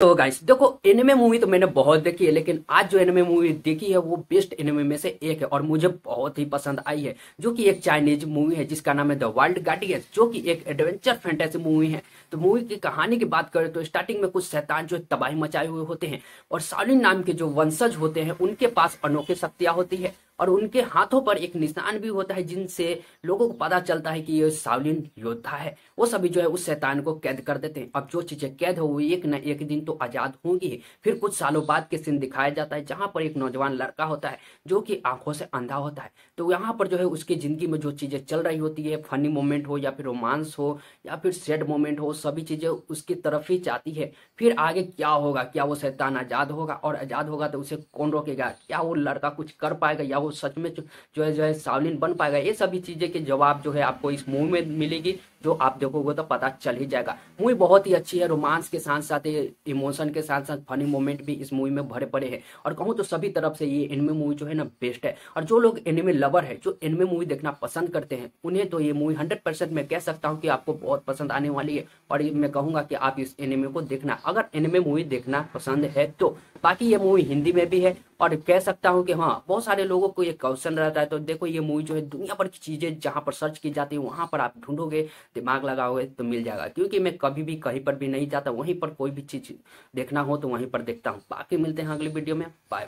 तो गाइस देखो anime movie तो मैंने बहुत देखी है लेकिन आज जो एनिमे मूवी देखी है वो बेस्ट एनिमे में से एक है और मुझे बहुत ही पसंद आई है जो कि एक चाइनीज मूवी है जिसका नाम है द वर्ल्ड गार्डियंस जो कि एक एडवेंचर फैंटेसी मूवी है तो मूवी की कहानी की बात करें तो स्टार्टिंग में कुछ शैतान जो तबाही मचाए हुए होते हैं और सालिन नाम के जो वंशज होते हैं उनके पास अनोखी शक्तियां होती है और उनके हाथों पर एक निशान भी होता है जिनसे लोगों को पता चलता है कि ये सावलिन योद्धा है वो सभी जो है उस शैतान को कैद कर देते हैं अब जो चीजें कैद हो हुई एक न एक दिन तो आजाद होंगी फिर कुछ सालों बाद के सीन दिखाया जाता है जहां पर एक नौजवान लड़का होता है जो कि आंखों से अंधा होता है तो यहाँ पर जो है उसकी जिंदगी में जो चीजें चल रही होती है फनी मोमेंट हो या फिर रोमांस हो या फिर सैड मोमेंट हो सभी चीजें उसकी तरफ ही जाती है फिर आगे क्या होगा क्या वो शैतान आजाद होगा और आजाद होगा तो उसे कौन रोकेगा क्या वो लड़का कुछ कर पाएगा या वो वो सच में जो है जो है सावलिन बन पाएगा ये सभी चीज़ें के जवाब जो है आपको इस मूवी में मिलेगी जो आप देखोगे तो पता चल ही जाएगा मूवी बहुत ही अच्छी है रोमांस के साथ साथ इमोशन के साथ साथ फनी मोमेंट भी इस मूवी में भरे पड़े हैं और कहूँ तो सभी तरफ से ये एनिमे मूवी जो है ना बेस्ट है और जो लोग एनिमे लवर है जो एनिमे मूवी देखना पसंद करते हैं उन्हें तो ये मूवी हंड्रेड परसेंट मैं कह सकता हूँ कि आपको बहुत पसंद आने वाली है और मैं कहूँगा कि आप इस एनिमे को देखना अगर एनिमे मूवी देखना पसंद है तो बाकी ये मूवी हिंदी में भी है और कह सकता हूँ कि हाँ बहुत सारे लोगों को ये क्वेश्चन रहता है तो देखो ये मूवी जो है दुनिया भर की चीज़ें जहाँ पर सर्च की जाती है वहाँ पर आप ढूंढोगे दिमाग लगाओगे तो मिल जाएगा क्योंकि मैं कभी भी कहीं पर भी नहीं जाता वहीं पर कोई भी चीज़ देखना हो तो वहीं पर देखता हूँ बाकी मिलते हैं अगली वीडियो में बाय